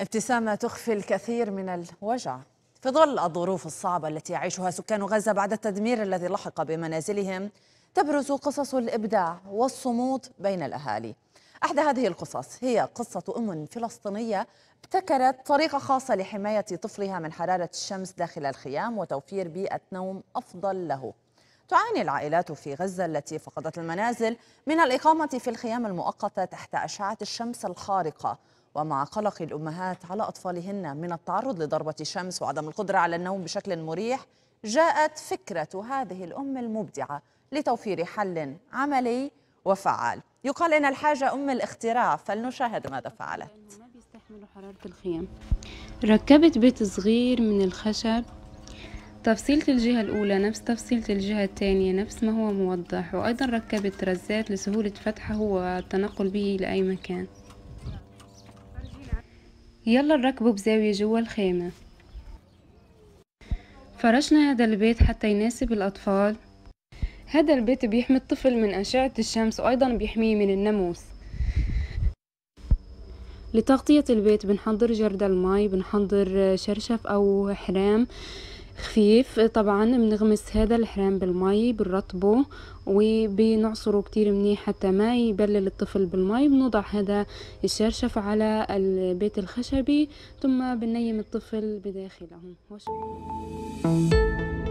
ابتسامة تخفي الكثير من الوجع في ظل الظروف الصعبة التي يعيشها سكان غزة بعد التدمير الذي لحق بمنازلهم تبرز قصص الإبداع والصمود بين الأهالي أحدى هذه القصص هي قصة أم فلسطينية ابتكرت طريقة خاصة لحماية طفلها من حرارة الشمس داخل الخيام وتوفير بيئة نوم أفضل له تعاني العائلات في غزة التي فقدت المنازل من الإقامة في الخيام المؤقتة تحت أشعة الشمس الخارقة ومع قلق الأمهات على أطفالهن من التعرض لضربة شمس وعدم القدرة على النوم بشكل مريح جاءت فكرة هذه الأم المبدعة لتوفير حل عملي وفعال يقال إن الحاجة أم الاختراع فلنشاهد ماذا فعلت ما بيستحملوا حرارة الخيام ركبت بيت صغير من الخشب تفصيلة الجهة الأولى نفس تفصيلة الجهة الثانية نفس ما هو موضح وأيضا ركبت رزات لسهولة فتحه والتنقل به لأي مكان يلا نركبه بزاوية جوا الخيمة فرشنا هذا البيت حتى يناسب الأطفال هذا البيت بيحمي الطفل من أشعة الشمس وأيضا بيحميه من الناموس لتغطية البيت بنحضر جردل ماي بنحضر شرشف أو حرام خفيف طبعا بنغمس هذا الحرام بالماء بنرطبه وبنعصره كتير منيح حتى ما يبلل الطفل بالماء بنوضع هذا الشرشف على البيت الخشبي ثم بنيم الطفل بداخله